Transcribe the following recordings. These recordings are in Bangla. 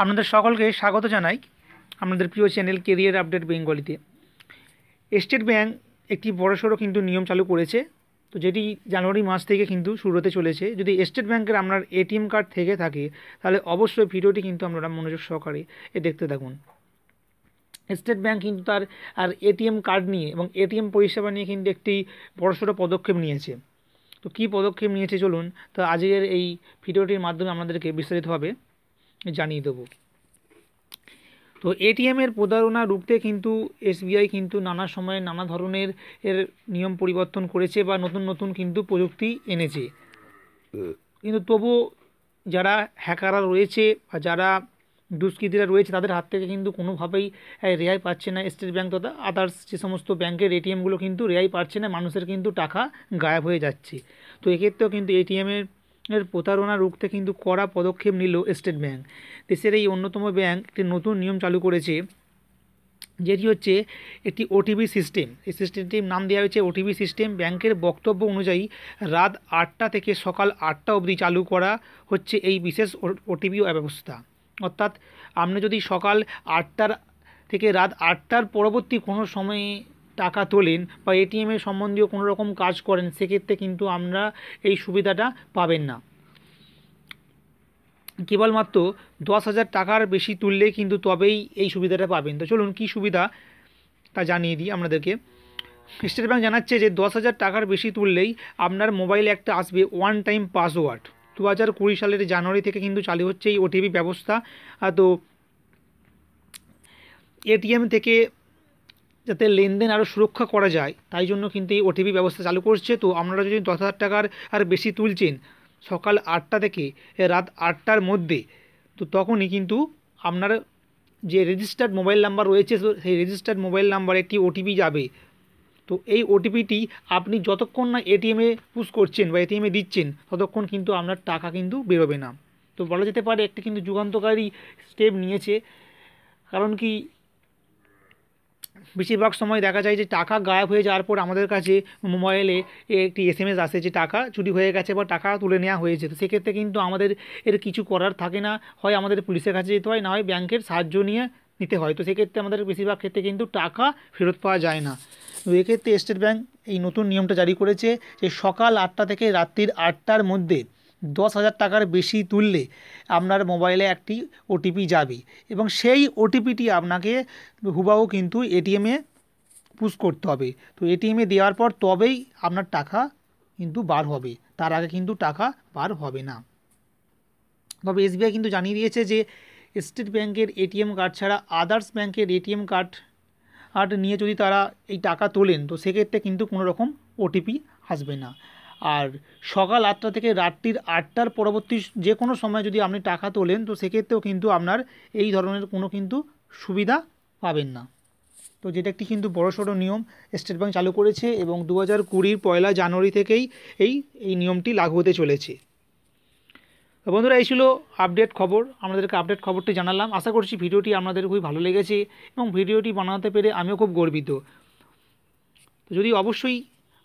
আপনাদের সকলকে স্বাগত জানাই আপনাদের প্রিয় চ্যানেল কেরিয়ার আপডেট বেঙ্গলিতে স্টেট ব্যাংক একটি বড়সড় কিন্তু নিয়ম চালু করেছে তো যেটি জানুয়ারি মাস থেকে কিন্তু শুরু হতে চলেছে যদি স্টেট ব্যাংকের আপনার এটিএম কার্ড থেকে থাকে তাহলে অবশ্যই ভিডিওটি কিন্তু আপনারা মনোযোগ সহকারে এ দেখতে থাকুন স্টেট ব্যাংক কিন্তু তার আর এটিএম কার্ড নিয়ে এবং এটিএম পরিষেবা নিয়ে কিন্তু একটি বড়সড় পদক্ষেপ নিয়েছে তো কী পদক্ষেপ নিয়েছে চলুন তো আজকের এই ভিডিওটির মাধ্যমে আমাদেরকে বিস্তারিতভাবে জানিয়ে দেবো তো এটিএমের প্রতারণা রুখতে কিন্তু এসবিআই কিন্তু নানা সময়ে নানা ধরনের এর নিয়ম পরিবর্তন করেছে বা নতুন নতুন কিন্তু প্রযুক্তি এনেছে কিন্তু তবু যারা হ্যাকাররা রয়েছে বা যারা দুষ্কৃতীরা রয়েছে তাদের হাত থেকে কিন্তু কোনোভাবেই রেহাই পাচ্ছে না স্টেট ব্যাঙ্ক তথা আদার্স যে সমস্ত ব্যাঙ্কের এটিএমগুলো কিন্তু রেহাই পাচ্ছে না মানুষের কিন্তু টাকা গায়েব হয়ে যাচ্ছে তো এক্ষেত্রেও কিন্তু এটিএমের এর প্রতারণা রুখতে কিন্তু কড়া পদক্ষেপ নিল স্টেট ব্যাংক দেশের এই অন্যতম ব্যাংক একটি নতুন নিয়ম চালু করেছে যেটি হচ্ছে একটি ওটিপি সিস্টেম এই সিস্টেমটির নাম দেওয়া হয়েছে ওটিপি সিস্টেম ব্যাংকের বক্তব্য অনুযায়ী রাত আটটা থেকে সকাল আটটা অবধি চালু করা হচ্ছে এই বিশেষ ওটিপি ব্যবস্থা অর্থাৎ আপনি যদি সকাল আটটার থেকে রাত আটটার পরবর্তী কোনো সময়ে টাকা তোলেন বা এটিএমের সম্বন্ধীয় কোনো রকম কাজ করেন সেক্ষেত্রে কিন্তু আমরা এই সুবিধাটা পাবেন না কেবলমাত্র দশ হাজার টাকার বেশি তুললে কিন্তু তবেই এই সুবিধাটা পাবেন তো চলুন কি সুবিধা তা জানিয়ে দিই আপনাদেরকে স্টেট ব্যাঙ্ক জানাচ্ছে যে দশ হাজার টাকার বেশি তুললেই আপনার মোবাইলে একটা আসবে ওয়ান টাইম পাসওয়ার্ড দু হাজার কুড়ি সালের জানুয়ারি থেকে কিন্তু চালু হচ্ছে এই ওটিপি ব্যবস্থা তো এটিএম থেকে যাতে লেনদেন আরও সুরক্ষা করা যায় তাই জন্য কিন্তু এই ওটিপি ব্যবস্থা চালু করছে তো আপনারা যদি দশ হাজার টাকার আর বেশি তুলছেন সকাল আটটা থেকে রাত আটটার মধ্যে তো তখনই কিন্তু আপনার যে রেজিস্টার্ড মোবাইল নাম্বার রয়েছে সেই রেজিস্টার্ড মোবাইল নাম্বারে একটি ওটিপি যাবে তো এই ওটিপিটি আপনি যতক্ষণ না এটিএমে পুশ করছেন বা এটিএমে দিচ্ছেন ততক্ষণ কিন্তু আপনার টাকা কিন্তু বেরোবে না তো বলা যেতে পারে একটি কিন্তু যুগান্তকারী স্টেপ নিয়েছে কারণ কি বেশিরভাগ সময় দেখা যায় যে টাকা গায়েব হয়ে যাওয়ার পর আমাদের কাছে মোবাইলে একটি এস এম এস আসে যে টাকা চুরি হয়ে গেছে বা টাকা তুলে নেওয়া হয়েছে তো সেক্ষেত্রে কিন্তু আমাদের এর কিছু করার থাকে না হয় আমাদের পুলিশের কাছে যেতে হয় না হয় ব্যাংকের সাহায্য নিয়ে নিতে হয় তো সেক্ষেত্রে আমাদের বেশিরভাগ ক্ষেত্রে কিন্তু টাকা ফেরত পাওয়া যায় না তো এক্ষেত্রে স্টেট ব্যাংক এই নতুন নিয়মটা জারি করেছে যে সকাল আটটা থেকে রাত্রির আটটার মধ্যে দশ হাজার টাকার বেশি তুললে আপনার মোবাইলে একটি ওটিপি যাবে এবং সেই ওটিপিটি আপনাকে হুবাহু কিন্তু এটিএমে পুশ করতে হবে তো এটিএমে দেওয়ার পর তবেই আপনার টাকা কিন্তু বার হবে তার আগে কিন্তু টাকা বার হবে না তবে এসবিআই কিন্তু জানিয়ে দিয়েছে যে স্টেট ব্যাংকের এটিএম কার্ড ছাড়া আদার্স ব্যাংকের এটিএম কার্ড আর নিয়ে যদি তারা এই টাকা তোলেন তো সেক্ষেত্রে কিন্তু কোনো রকম ওটিপি আসবে না আর সকাল আটটা থেকে রাত্রির আটটার পরবর্তী যে কোনো সময় যদি আপনি টাকা তোলেন তো সেক্ষেত্রেও কিন্তু আপনার এই ধরনের কোনো কিন্তু সুবিধা পাবেন না তো যেটা একটি কিন্তু বড়সড় নিয়ম স্টেট ব্যাঙ্ক চালু করেছে এবং দু হাজার কুড়ির পয়লা জানুয়ারি থেকেই এই এই নিয়মটি লাগু হতে চলেছে তো বন্ধুরা এই ছিল আপডেট খবর আমাদেরকে আপডেট খবরটি জানালাম আশা করছি ভিডিওটি আপনাদের খুবই ভালো লেগেছে এবং ভিডিওটি বানাতে পেরে আমিও খুব গর্বিত তো যদি অবশ্যই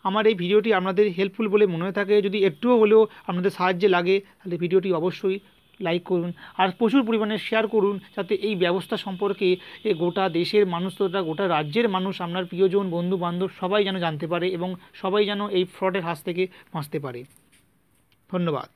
আমার এই ভিডিওটি আপনাদের হেল্পফুল বলে মনে হয়ে থাকে যদি একটুও হলেও আপনাদের সাহায্যে লাগে তাহলে ভিডিওটি অবশ্যই লাইক করুন আর প্রচুর পরিমাণে শেয়ার করুন যাতে এই ব্যবস্থা সম্পর্কে এ গোটা দেশের মানুষ তথা গোটা রাজ্যের মানুষ আপনার প্রিয়জন বন্ধু বান্ধব সবাই যেন জানতে পারে এবং সবাই যেন এই ফ্রডের হাত থেকে বাঁচতে পারে ধন্যবাদ